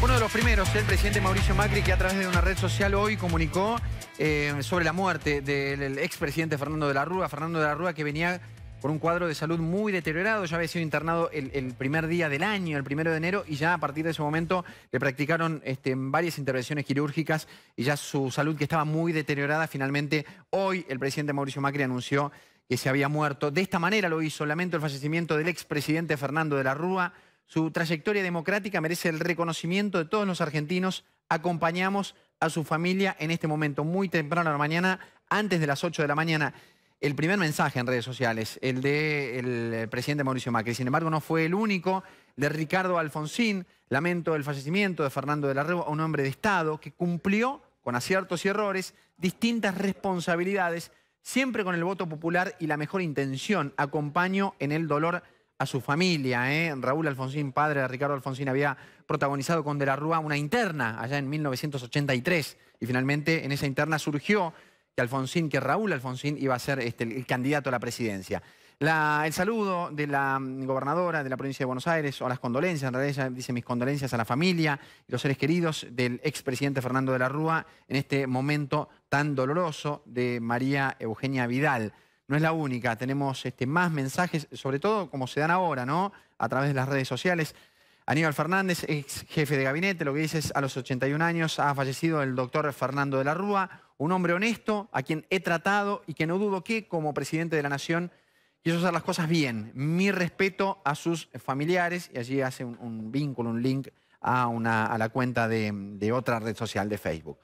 Uno de los primeros, el presidente Mauricio Macri, que a través de una red social hoy comunicó eh, sobre la muerte del expresidente Fernando de la Rúa. Fernando de la Rúa que venía por un cuadro de salud muy deteriorado, ya había sido internado el, primer día del año, el primero de enero, y ya a partir de ese momento le practicaron este, varias intervenciones quirúrgicas y ya su salud que estaba muy deteriorada, finalmente hoy el presidente Mauricio Macri anunció que se había muerto. De esta manera lo hizo, lamento el fallecimiento del expresidente Fernando de la Rúa. Su trayectoria democrática merece el reconocimiento de todos los argentinos. Acompañamos a su familia en este momento, muy temprano en la mañana, antes de las 8 de la mañana. El primer mensaje en redes sociales, el del eh, presidente Mauricio Macri. Sin embargo, no fue el único. De Ricardo Alfonsín, lamento el fallecimiento de Fernando de la Rúa, un hombre de Estado que cumplió, con aciertos y errores, distintas responsabilidades, siempre con el voto popular y la mejor intención. Acompaño en el dolor a su familia. ¿eh? Raúl Alfonsín, padre de Ricardo Alfonsín, había protagonizado con De la Rúa una interna allá en 1983 y finalmente en esa interna surgió que Alfonsín, que Raúl Alfonsín iba a ser este, el candidato a la presidencia. el saludo de la gobernadora de la provincia de Buenos Aires, o las condolencias, en realidad ella dice mis condolencias a la familia y los seres queridos del expresidente Fernando de la Rúa en este momento tan doloroso de María Eugenia Vidal no es la única. Tenemos este, más mensajes, sobre todo como se dan ahora, ¿no? A través de las redes sociales. Aníbal Fernández, ex jefe de gabinete, lo que dice es a los 81 años ha fallecido el doctor Fernando de la Rúa, un hombre honesto a quien he tratado y que no dudo que como presidente de la Nación quiso hacer las cosas bien. Mi respeto a sus familiares y allí hace un, vínculo, un link a, una, a la cuenta de otra red social de Facebook.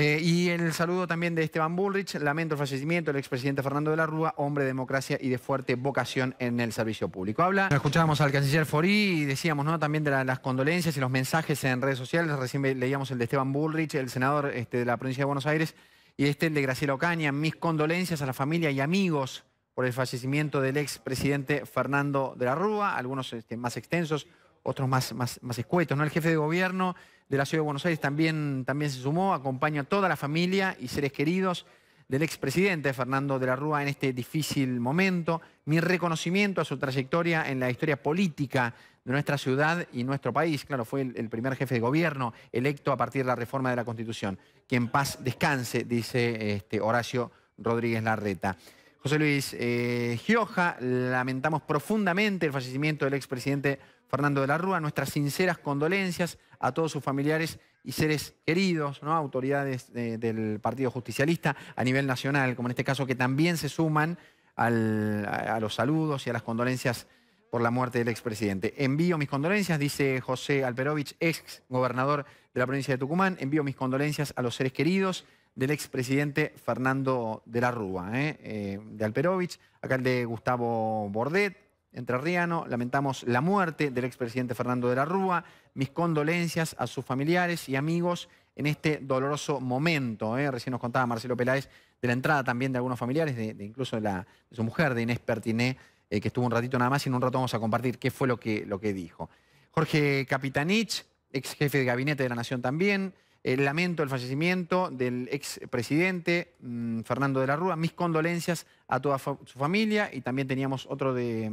Eh, y el saludo también de Esteban Bullrich, lamento el fallecimiento del expresidente Fernando de la Rúa, hombre de democracia y de fuerte vocación en el servicio público. Habla, escuchábamos al canciller Forí y decíamos también de las condolencias y los mensajes en redes sociales, recién leíamos el de Esteban Bullrich, el senador este, de la provincia de Buenos Aires, y este el de Graciela Ocaña, mis condolencias a la familia y amigos por el fallecimiento del expresidente Fernando de la Rúa, algunos este, más extensos, otros más, más, escuetos. ¿no? El jefe de gobierno de la Ciudad de Buenos Aires también, también se sumó, acompaña a toda la familia y seres queridos del expresidente Fernando de la Rúa en este difícil momento. Mi reconocimiento a su trayectoria en la historia política de nuestra ciudad y nuestro país. Claro, fue el, primer jefe de gobierno electo a partir de la reforma de la Constitución. Que en paz descanse, dice este, Horacio Rodríguez Larreta. José Luis eh, Gioja. Lamentamos profundamente el fallecimiento del expresidente Fernando de la Rúa. Nuestras sinceras condolencias a todos sus familiares y seres queridos, ¿no? autoridades eh, del Partido Justicialista a nivel nacional, como en este caso, que también se suman a los saludos y a las condolencias por la muerte del expresidente. Envío mis condolencias, dice José Alperovich, ex gobernador de la provincia de Tucumán. Envío mis condolencias a los seres queridos del expresidente Fernando de la Rúa, ¿eh? Eh, de Alperovich, acá el de Gustavo Bordet, entrerriano. Lamentamos la muerte del expresidente Fernando de la Rúa. Mis condolencias a sus familiares y amigos en este doloroso momento. ¿eh? Recién nos contaba Marcelo Peláez de la entrada también de algunos familiares, de, incluso de su mujer, de Inés Pertiné. Eh, que estuvo un ratito nada más y en un rato vamos a compartir qué fue lo que, lo que dijo. Jorge Capitanich, ex jefe de gabinete de la Nación también. lamento el fallecimiento del ex presidente mm, Fernando de la Rúa. Mis condolencias a toda su familia. Y también teníamos otro de,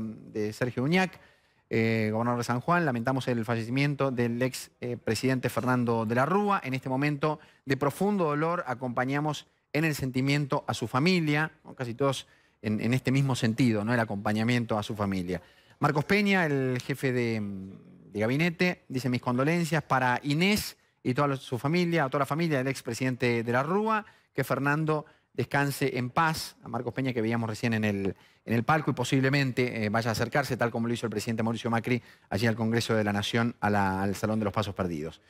Sergio Uñac, eh, gobernador de San Juan. Lamentamos el fallecimiento del ex eh, presidente Fernando de la Rúa. En este momento de profundo dolor acompañamos en el sentimiento a su familia. Casi todos en, este mismo sentido, ¿no? el acompañamiento a su familia. Marcos Peña, el jefe de, gabinete, dice mis condolencias para Inés y toda su familia, a toda la familia del expresidente de la Rúa, que Fernando descanse en paz, a Marcos Peña que veíamos recién en el, palco y posiblemente eh, vaya a acercarse, tal como lo hizo el presidente Mauricio Macri, allí al Congreso de la Nación, al Salón de los Pasos Perdidos.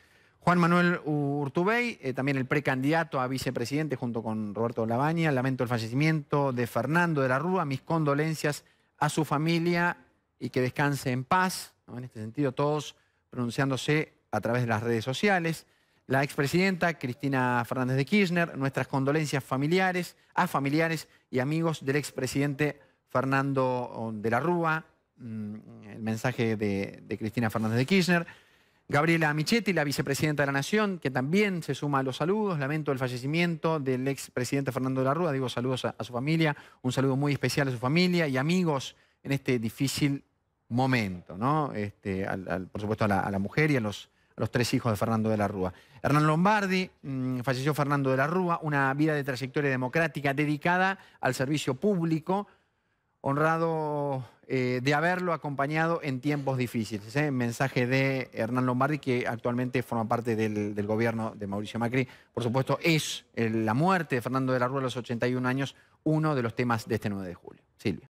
Juan Manuel Urtubey, eh, también el precandidato a vicepresidente junto con Roberto Labaña. Lamento el fallecimiento de Fernando de la Rúa, mis condolencias a su familia y que descanse en paz. En este sentido, todos pronunciándose a través de las redes sociales. La expresidenta Cristina Fernández de Kirchner, nuestras condolencias familiares, a familiares y amigos del expresidente Fernando de la Rúa, mm, el mensaje de Cristina Fernández de Kirchner. Gabriela Michetti, la vicepresidenta de la Nación, que también se suma a los saludos. Lamento el fallecimiento del expresidente Fernando de la Rúa. Digo saludos a, su familia, un saludo muy especial a su familia y amigos en este difícil momento, ¿no? Este, por supuesto a la, mujer y a los, tres hijos de Fernando de la Rúa. Hernán Lombardi, mm, falleció Fernando de la Rúa, una vida de trayectoria democrática dedicada al servicio público, honrado eh, de haberlo acompañado en tiempos difíciles. ¿eh? Mensaje de Hernán Lombardi, que actualmente forma parte del, gobierno de Mauricio Macri. Por supuesto, es eh, la muerte de Fernando de la Rúa a los 81 años uno de los temas de este 9 de julio. Silvia.